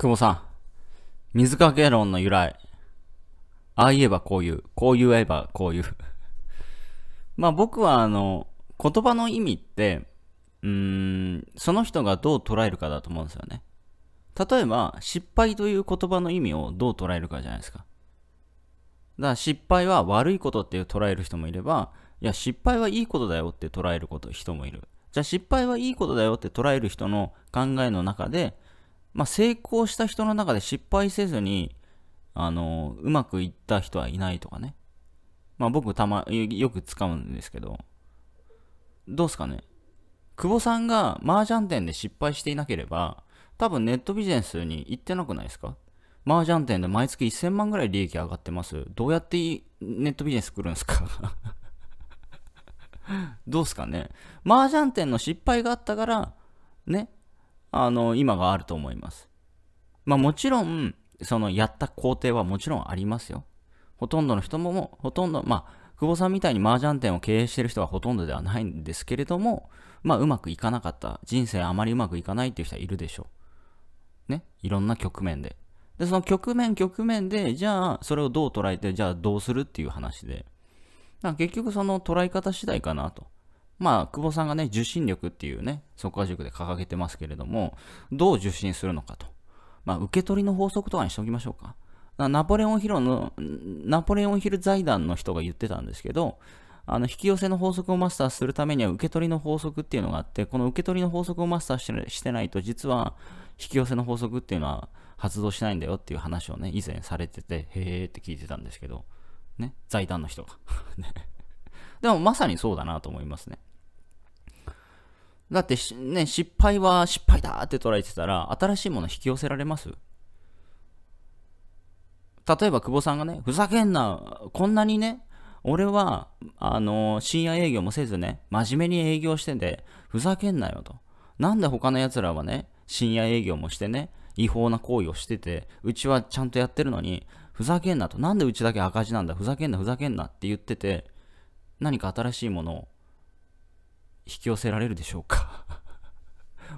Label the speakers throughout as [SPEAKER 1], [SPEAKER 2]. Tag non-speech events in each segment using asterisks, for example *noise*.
[SPEAKER 1] 久保さん。水かけ論の由来。ああ言えばこう言う。こう言えばこう言う。*laughs* まあ僕はあの、言葉の意味って、うーん、その人がどう捉えるかだと思うんですよね。例えば、失敗という言葉の意味をどう捉えるかじゃないですか。だから失敗は悪いことっていう捉える人もいれば、いや、失敗はいいことだよって捉えること人もいる。じゃあ失敗はいいことだよって捉える人の考えの中で、まあ、成功した人の中で失敗せずに、あの、うまくいった人はいないとかね。まあ、僕たま、よく使うんですけど、どうすかね。久保さんが麻雀店で失敗していなければ、多分ネットビジネスに行ってなくないですか麻雀店で毎月1000万ぐらい利益上がってます。どうやってネットビジネス来るんですか *laughs* どうすかね麻雀店の失敗があったから、ね、あの、今があると思います。まあもちろん、そのやった工程はもちろんありますよ。ほとんどの人もも、ほとんど、まあ、久保さんみたいに麻雀店を経営してる人はほとんどではないんですけれども、まあ、うまくいかなかった。人生あまりうまくいかないっていう人はいるでしょう。ね。いろんな局面で。で、その局面局面で、じゃあ、それをどう捉えて、じゃあどうするっていう話で。結局その捉え方次第かなと。まあ、久保さんがね、受信力っていうね、速化塾で掲げてますけれども、どう受信するのかと。まあ、受け取りの法則とかにしておきましょうか。ナポレオンヒルの、ナポレオンヒル財団の人が言ってたんですけど、あの、引き寄せの法則をマスターするためには受け取りの法則っていうのがあって、この受け取りの法則をマスターしてないと、実は引き寄せの法則っていうのは発動しないんだよっていう話をね、以前されてて、へーって聞いてたんですけど、ね、財団の人が。*laughs* でもまさにそうだなと思いますね。だってね、失敗は失敗だって捉えてたら、新しいもの引き寄せられます例えば久保さんがね、ふざけんな、こんなにね、俺は、あのー、深夜営業もせずね、真面目に営業してて、ふざけんなよと。なんで他の奴らはね、深夜営業もしてね、違法な行為をしてて、うちはちゃんとやってるのに、ふざけんなと。なんでうちだけ赤字なんだ、ふざけんな、ふざけんなって言ってて、何か新しいものを引き寄せられるでしょうか *laughs*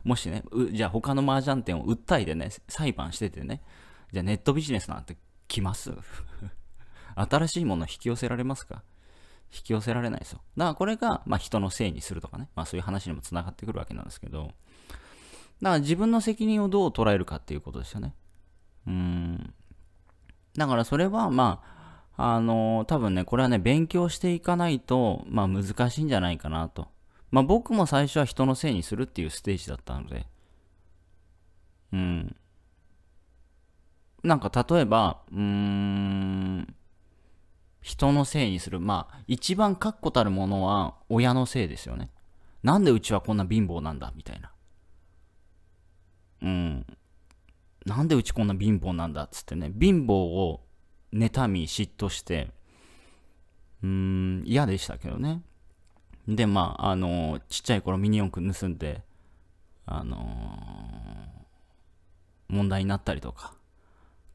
[SPEAKER 1] もしね、じゃあ他の麻雀店を訴えてね、裁判しててね、じゃあネットビジネスなんて来ます *laughs* 新しいもの引き寄せられますか引き寄せられないですよ。だからこれが、まあ、人のせいにするとかね、まあ、そういう話にもつながってくるわけなんですけど、だから自分の責任をどう捉えるかっていうことですよね。うん。だからそれは、まあ、あのー、多分ね、これはね、勉強していかないと、まあ難しいんじゃないかなと。まあ僕も最初は人のせいにするっていうステージだったので、うん。なんか例えば、うーん、人のせいにする。まあ、一番確固たるものは親のせいですよね。なんでうちはこんな貧乏なんだみたいな。うん。なんでうちこんな貧乏なんだっつってね、貧乏を妬み、嫉妬して、うーん、嫌でしたけどね。で、まあ、あのー、ちっちゃい頃ミニ四駆盗んで、あのー、問題になったりとか、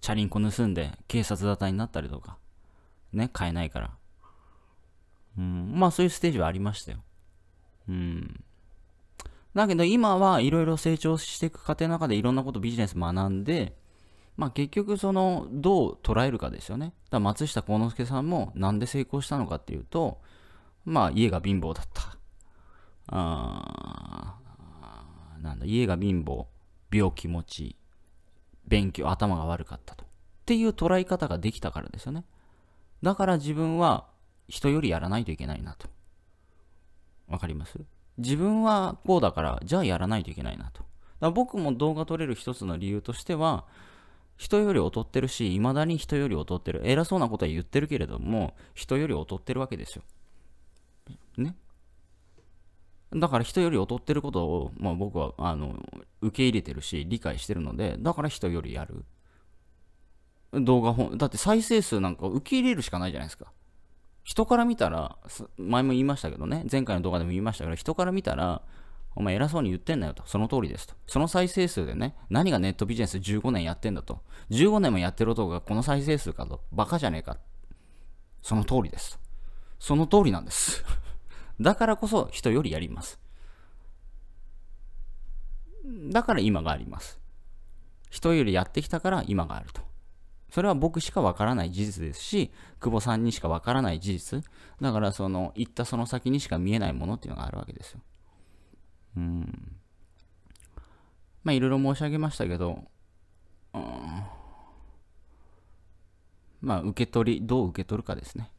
[SPEAKER 1] チャリンコ盗んで警察沙汰になったりとか、ね、買えないから。うん、まあそういうステージはありましたよ。うん。だけど今はいろいろ成長していく過程の中でいろんなことビジネス学んで、まあ結局そのどう捉えるかですよね。だ松下幸之助さんもなんで成功したのかっていうと、まあ、家が貧乏だった。あなんだ、家が貧乏、病気持ち、勉強、頭が悪かったと。っていう捉え方ができたからですよね。だから自分は人よりやらないといけないなと。わかります自分はこうだから、じゃあやらないといけないなと。だ僕も動画撮れる一つの理由としては、人より劣ってるし、未だに人より劣ってる。偉そうなことは言ってるけれども、人より劣ってるわけですよ。だから人より劣ってることを、まあ、僕はあの受け入れてるし理解してるのでだから人よりやる動画本だって再生数なんか受け入れるしかないじゃないですか人から見たら前も言いましたけどね前回の動画でも言いましたけど人から見たらお前偉そうに言ってんだよとその通りですとその再生数でね何がネットビジネス15年やってんだと15年もやってる男がこの再生数かとバカじゃねえかその通りですとその通りなんです *laughs* だからこそ人よりやります。だから今があります。人よりやってきたから今があると。それは僕しかわからない事実ですし、久保さんにしかわからない事実。だからその、行ったその先にしか見えないものっていうのがあるわけですよ。うん。まあいろいろ申し上げましたけど、うん。まあ受け取り、どう受け取るかですね。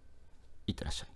[SPEAKER 1] いってらっしゃい。